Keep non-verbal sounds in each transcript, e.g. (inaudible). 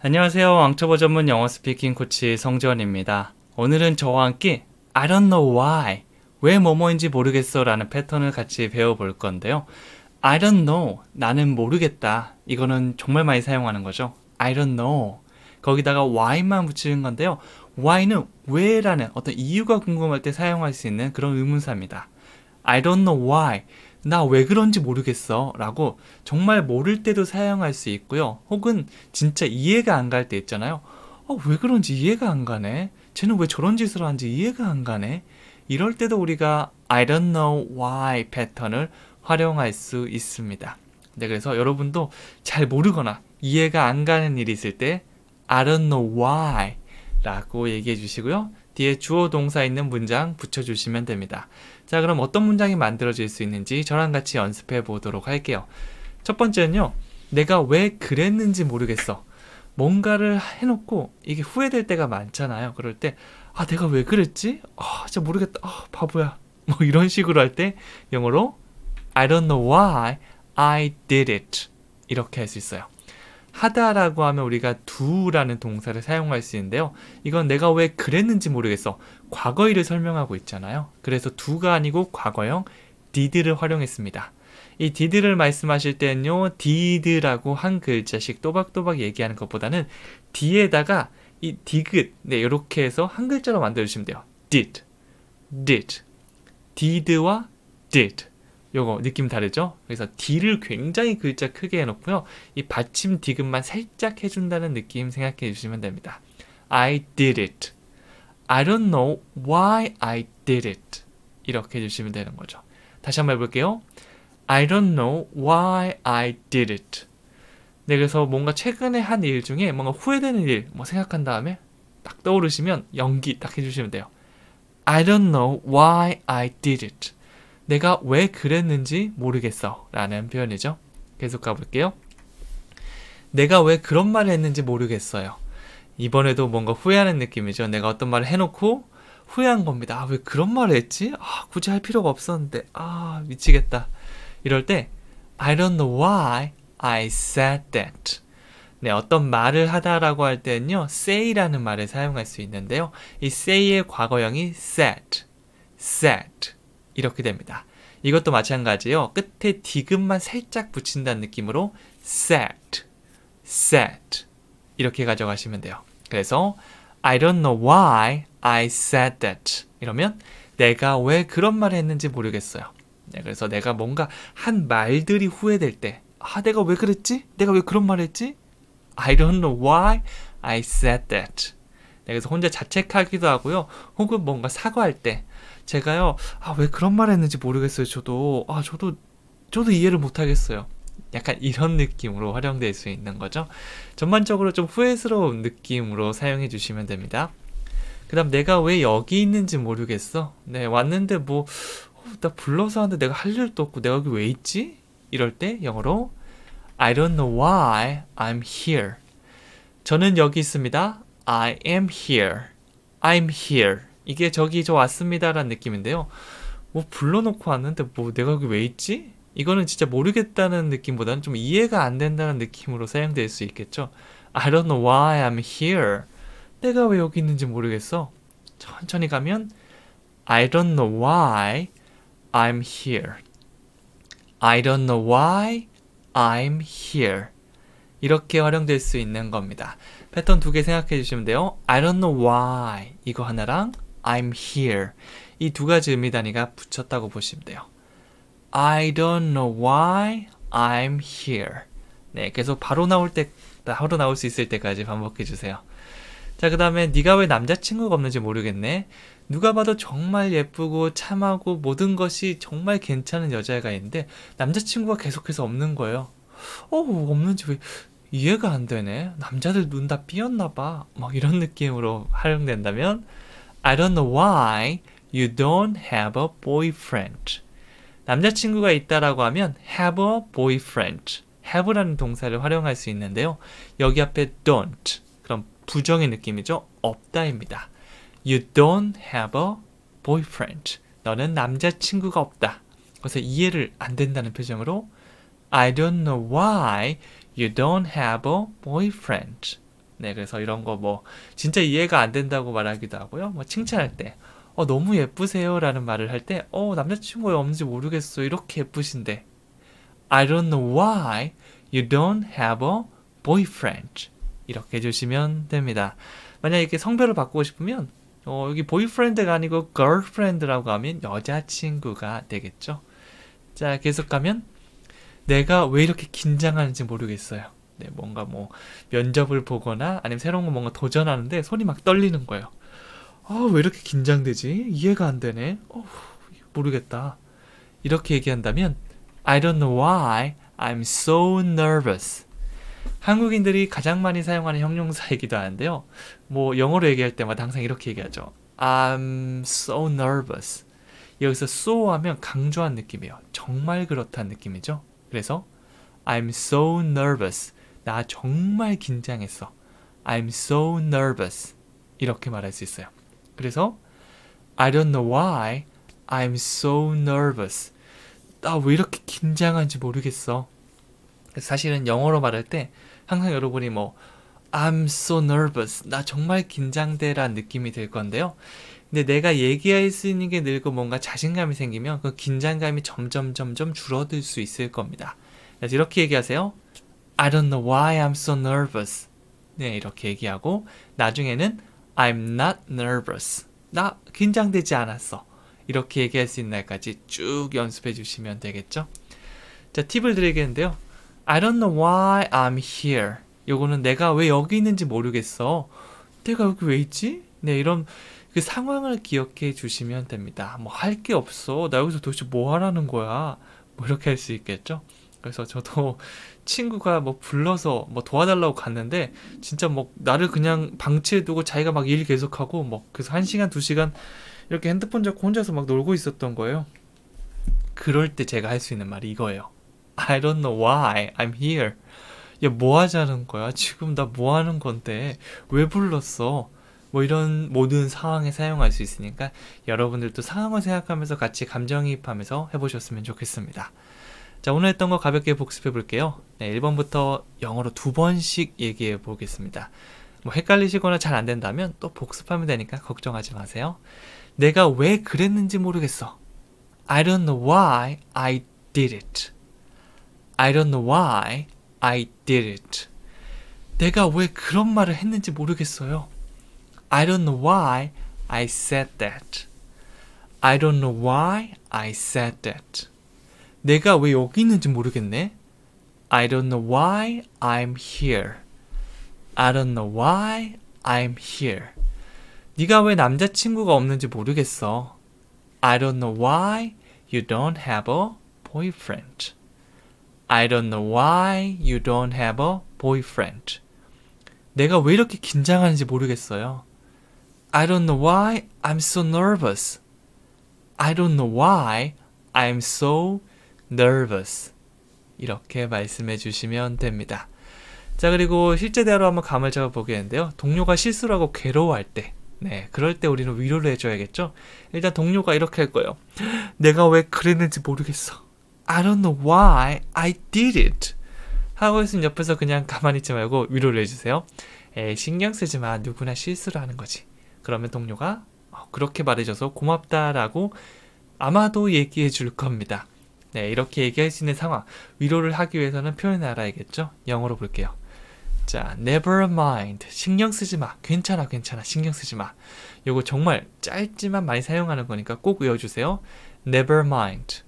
안녕하세요. 왕초보 전문 영어 스피킹 코치 성지원입니다. 오늘은 저와 함께 I don't know why 왜 뭐뭐인지 모르겠어 라는 패턴을 같이 배워볼 건데요. I don't know 나는 모르겠다 이거는 정말 많이 사용하는 거죠. I don't know 거기다가 why만 붙이는 건데요. why는 왜라는 어떤 이유가 궁금할 때 사용할 수 있는 그런 의문사입니다. I don't know why 나왜 그런지 모르겠어 라고 정말 모를 때도 사용할 수 있고요. 혹은 진짜 이해가 안 갈 때 있잖아요. 어, 왜 그런지 이해가 안 가네. 쟤는 왜 저런 짓을 하는지 이해가 안 가네. 이럴 때도 우리가 I don't know why 패턴을 활용할 수 있습니다. 네, 그래서 여러분도 잘 모르거나 이해가 안 가는 일이 있을 때 I don't know why 라고 얘기해 주시고요. 뒤에 주어 동사 있는 문장 붙여주시면 됩니다. 자 그럼 어떤 문장이 만들어질 수 있는지 저랑 같이 연습해 보도록 할게요. 첫 번째는요. 내가 왜 그랬는지 모르겠어. 뭔가를 해놓고 이게 후회될 때가 많잖아요. 그럴 때아 내가 왜 그랬지? 아 진짜 모르겠다. 아 바보야. (laughs) 뭐 이런 식으로 할 때 영어로 I don't know why I did it 이렇게 할 수 있어요. 하다라고 하면 우리가 do라는 동사를 사용할 수 있는데요. 이건 내가 왜 그랬는지 모르겠어. 과거일을 설명하고 있잖아요. 그래서 do가 아니고 과거형 did를 활용했습니다. 이 did를 말씀하실 때는요. did라고 한 글자씩 또박또박 얘기하는 것보다는 d에다가 이 디귿 네, 이렇게 해서 한 글자로 만들어 주시면 돼요. did, did, did와 did 요거 느낌 다르죠? 그래서 D를 굉장히 글자 크게 해놓고요. 이 받침 디귿만 살짝 해준다는 느낌 생각해 주시면 됩니다. I did it. I don't know why I did it. 이렇게 해주시면 되는 거죠. 다시 한번 해볼게요. I don't know why I did it. 네, 그래서 뭔가 최근에 한 일 중에 뭔가 후회되는 일, 뭐 생각한 다음에 딱 떠오르시면 연기 딱 해주시면 돼요. I don't know why I did it. 내가 왜 그랬는지 모르겠어 라는 표현이죠. 계속 가볼게요. 내가 왜 그런 말을 했는지 모르겠어요. 이번에도 뭔가 후회하는 느낌이죠. 내가 어떤 말을 해놓고 후회한 겁니다. 아, 왜 그런 말을 했지? 아, 굳이 할 필요가 없었는데. 아, 미치겠다. 이럴 때 I don't know why I said that. 네, 어떤 말을 하다라고 할 때는요. say라는 말을 사용할 수 있는데요. 이 say의 과거형이 said, said. 이렇게 됩니다. 이것도 마찬가지예요. 끝에 디귿만 살짝 붙인다는 느낌으로 set, set 이렇게 가져가시면 돼요. 그래서 I don't know why I said that 이러면 내가 왜 그런 말을 했는지 모르겠어요. 네, 그래서 내가 뭔가 한 말들이 후회될 때 아, 내가 왜 그랬지? 내가 왜 그런 말을 했지? I don't know why I said that. 네, 그래서 혼자 자책하기도 하고요. 혹은 뭔가 사과할 때 제가요, 아, 왜 그런 말 했는지 모르겠어요. 저도, 아, 저도, 저도 이해를 못하겠어요. 약간 이런 느낌으로 활용될 수 있는 거죠. 전반적으로 좀 후회스러운 느낌으로 사용해 주시면 됩니다. 그 다음 내가 왜 여기 있는지 모르겠어. 네, 왔는데 뭐, 어, 나 불러서 하는데 내가 할 일도 없고 내가 여기 왜 있지? 이럴 때 영어로 I don't know why I'm here. 저는 여기 있습니다. I am here. I'm here. 이게 저기 저 왔습니다라는 느낌인데요. 뭐 불러놓고 왔는데 뭐 내가 여기 왜 있지? 이거는 진짜 모르겠다는 느낌보다는 좀 이해가 안 된다는 느낌으로 사용될 수 있겠죠. I don't know why I'm here. 내가 왜 여기 있는지 모르겠어. 천천히 가면 I don't know why I'm here. I don't know why I'm here. 이렇게 활용될 수 있는 겁니다. 패턴 두 개 생각해 주시면 돼요. I don't know why 이거 하나랑 I'm here 이 두 가지 의미 단위가 붙였다고 보시면 돼요. I don't know why I'm here. 네, 계속 바로 나올 때 바로 나올 수 있을 때까지 반복해 주세요. 자, 그다음에 네가 왜 남자친구가 없는지 모르겠네. 누가 봐도 정말 예쁘고 참하고 모든 것이 정말 괜찮은 여자애가 있는데 남자친구가 계속해서 없는 거예요. 어, 없는지 왜 이해가 안 되네. 남자들 눈 다 삐었나 봐. 막 이런 느낌으로 활용된다면 I don't know why you don't have a boyfriend. 남자친구가 있다라고 하면 have a boyfriend. have라는 동사를 활용할 수 있는데요. 여기 앞에 don't. 그럼 부정의 느낌이죠. 없다입니다. You don't have a boyfriend. 너는 남자친구가 없다. 그래서 이해를 안 된다는 표정으로 I don't know why you don't have a boyfriend. 네, 그래서 이런 거 뭐 진짜 이해가 안 된다고 말하기도 하고요. 뭐 칭찬할 때, 어 너무 예쁘세요라는 말을 할 때, 어 남자친구가 없는지 모르겠어 이렇게 예쁘신데, I don't know why you don't have a boyfriend 이렇게 해주시면 됩니다. 만약 이렇게 성별을 바꾸고 싶으면 어, 여기 boyfriend가 아니고 girlfriend라고 하면 여자친구가 되겠죠. 자, 계속 가면 내가 왜 이렇게 긴장하는지 모르겠어요. 네, 뭔가 뭐 면접을 보거나 아니면 새로운 거 뭔가 도전하는데 손이 막 떨리는 거예요. 아, 왜 이렇게 긴장되지? 이해가 안 되네. 어 모르겠다. 이렇게 얘기한다면 I don't know why I'm so nervous. 한국인들이 가장 많이 사용하는 형용사이기도 하는데요. 뭐 영어로 얘기할 때마다 항상 이렇게 얘기하죠. I'm so nervous. 여기서 so 하면 강조한 느낌이에요. 정말 그렇다는 느낌이죠. 그래서 I'm so nervous. 나 정말 긴장했어. I'm so nervous. 이렇게 말할 수 있어요. 그래서 I don't know why I'm so nervous. 나 왜 이렇게 긴장한지 모르겠어. 사실은 영어로 말할 때 항상 여러분이 뭐 I'm so nervous. 나 정말 긴장돼는 느낌이 들 건데요. 근데 내가 얘기할 수 있는 게 늘고 뭔가 자신감이 생기면 그 긴장감이 점점 점점 줄어들 수 있을 겁니다. 그래서 이렇게 얘기하세요. I don't know why I'm so nervous. 네, 이렇게 얘기하고 나중에는 I'm not nervous. 나 긴장되지 않았어. 이렇게 얘기할 수 있는 날까지 쭉 연습해 주시면 되겠죠? 자, 팁을 드리겠는데요. I don't know why I'm here. 요거는 내가 왜 여기 있는지 모르겠어. 내가 여기 왜 있지? 네, 이런 그 상황을 기억해 주시면 됩니다. 뭐 할 게 없어. 나 여기서 도대체 뭐 하라는 거야. 뭐 이렇게 할 수 있겠죠? 그래서 저도 친구가 뭐 불러서 뭐 도와달라고 갔는데 진짜 뭐 나를 그냥 방치해두고 자기가 막 일 계속하고 뭐 그래서 한 시간 두 시간 이렇게 핸드폰 잡고 혼자서 막 놀고 있었던 거예요. 그럴 때 제가 할 수 있는 말이 이거예요. I don't know why I'm here. 야, 뭐 하자는 거야? 지금 나 뭐 하는 건데? 왜 불렀어? 뭐 이런 모든 상황에 사용할 수 있으니까 여러분들도 상황을 생각하면서 같이 감정이입하면서 해보셨으면 좋겠습니다. 자 오늘 했던 거 가볍게 복습해 볼게요 네, 1번부터 영어로 두 번씩 얘기해 보겠습니다 뭐 헷갈리시거나 잘 안 된다면 또 복습하면 되니까 걱정하지 마세요 내가 왜 그랬는지 모르겠어 I don't know why I did it I don't know why I did it 내가 왜 그런 말을 했는지 모르겠어요 I don't know why I said that I don't know why I said that 내가 왜 여기 있는지 모르겠네. I don't know why I'm here. I don't know why I'm here. 네가 왜 남자친구가 없는지 모르겠어. I don't know why you don't have a boyfriend. I don't know why you don't have a boyfriend. 내가 왜 이렇게 긴장하는지 모르겠어요. I don't know why I'm so nervous. I don't know why I'm so nervous. nervous 이렇게 말씀해 주시면 됩니다. 자 그리고 실제대화로 한번 감을 잡아 보겠는데요. 동료가 실수라고 괴로워할 때 네, 그럴 때 우리는 위로를 해줘야겠죠? 일단 동료가 이렇게 할 거예요. 내가 왜 그랬는지 모르겠어. I don't know why I did it. 하고 있으면 옆에서 그냥 가만히 있지 말고 위로를 해주세요. 에, 신경 쓰지 마. 누구나 실수를 하는 거지. 그러면 동료가 어, 그렇게 말해줘서 고맙다라고 아마도 얘기해 줄 겁니다. 네, 이렇게 얘기할 수 있는 상황. 위로를 하기 위해서는 표현을 알아야겠죠? 영어로 볼게요. 자, never mind. 신경 쓰지 마. 괜찮아, 괜찮아. 신경 쓰지 마. 요거 정말 짧지만 많이 사용하는 거니까 꼭 외워주세요. never mind.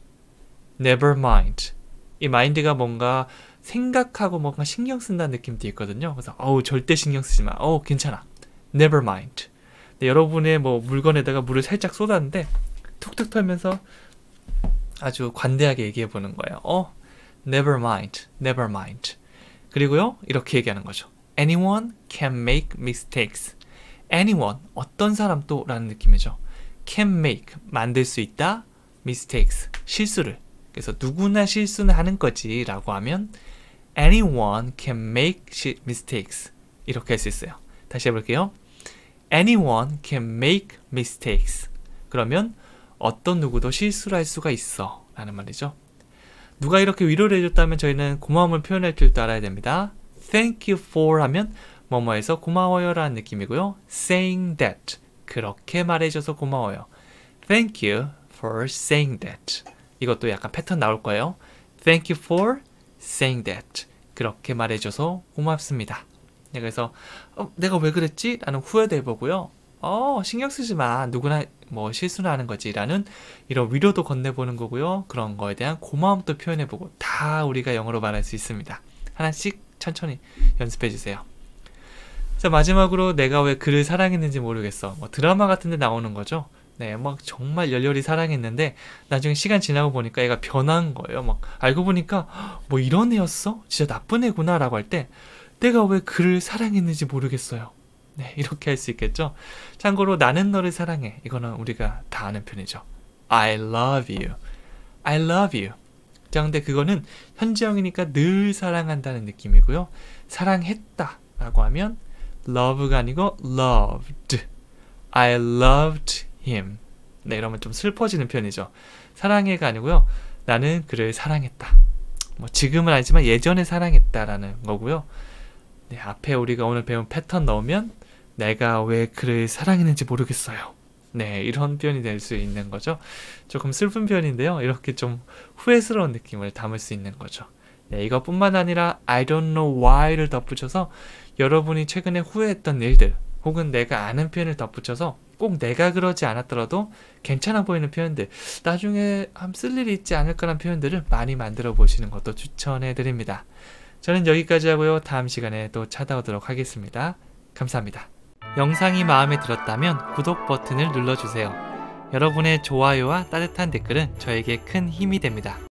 never mind. 이 mind가 뭔가 생각하고 뭔가 신경 쓴다는 느낌도 있거든요. 그래서 어우 절대 신경 쓰지 마. 어우 괜찮아. Never mind. 네, 여러분의 뭐 물건에다가 물을 살짝 쏟았는데 툭툭 털면서 아주 관대하게 얘기해 보는 거예요. 어, never mind, never mind. 그리고요, 이렇게 얘기하는 거죠. Anyone can make mistakes. Anyone, 어떤 사람도 라는 느낌이죠. can make, 만들 수 있다, mistakes, 실수를. 그래서 누구나 실수는 하는 거지 라고 하면 anyone can make mistakes. 이렇게 할 수 있어요. 다시 해볼게요. anyone can make mistakes. 그러면 어떤 누구도 실수를 할 수가 있어 라는 말이죠. 누가 이렇게 위로를 해줬다면 저희는 고마움을 표현할 줄도 알아야 됩니다. Thank you for 하면 뭐뭐해서 고마워요 라는 느낌이고요. Saying that 그렇게 말해줘서 고마워요. Thank you for saying that 이것도 약간 패턴 나올 거예요. Thank you for saying that 그렇게 말해줘서 고맙습니다. 네, 그래서 어, 내가 왜 그랬지? 라는 후회도 해보고요. 어 신경 쓰지 마 누구나 뭐 실수를 하는 거지라는 이런 위로도 건네보는 거고요 그런 거에 대한 고마움도 표현해보고 다 우리가 영어로 말할 수 있습니다 하나씩 천천히 연습해 주세요 자 마지막으로 내가 왜 그를 사랑했는지 모르겠어 뭐 드라마 같은 데 나오는 거죠 네, 막 정말 열렬히 사랑했는데 나중에 시간 지나고 보니까 얘가 변한 거예요. 막 알고 보니까 뭐 이런 애였어? 진짜 나쁜 애구나라고 할 때 내가 왜 그를 사랑했는지 모르겠어요. 네, 이렇게 할 수 있겠죠. 참고로 나는 너를 사랑해. 이거는 우리가 다 아는 편이죠. I love you. I love you. 자, 근데 그거는 현지형이니까 늘 사랑한다는 느낌이고요. 사랑했다 라고 하면 love가 아니고 loved. I loved him. 네, 이러면 좀 슬퍼지는 편이죠. 사랑해가 아니고요. 나는 그를 사랑했다. 뭐 지금은 아니지만 예전에 사랑했다라는 거고요. 네, 앞에 우리가 오늘 배운 패턴 넣으면 내가 왜 그를 사랑했는지 모르겠어요. 네, 이런 표현이 될 수 있는 거죠. 조금 슬픈 표현인데요. 이렇게 좀 후회스러운 느낌을 담을 수 있는 거죠. 네, 이것뿐만 아니라 I don't know why를 덧붙여서 여러분이 최근에 후회했던 일들 혹은 내가 아는 표현을 덧붙여서 꼭 내가 그러지 않았더라도 괜찮아 보이는 표현들 나중에 쓸 일이 있지 않을 까라는 표현들을 많이 만들어 보시는 것도 추천해 드립니다. 저는 여기까지 하고요. 다음 시간에 또 찾아오도록 하겠습니다. 감사합니다. 영상이 마음에 들었다면 구독 버튼을 눌러주세요. 여러분의 좋아요와 따뜻한 댓글은 저에게 큰 힘이 됩니다.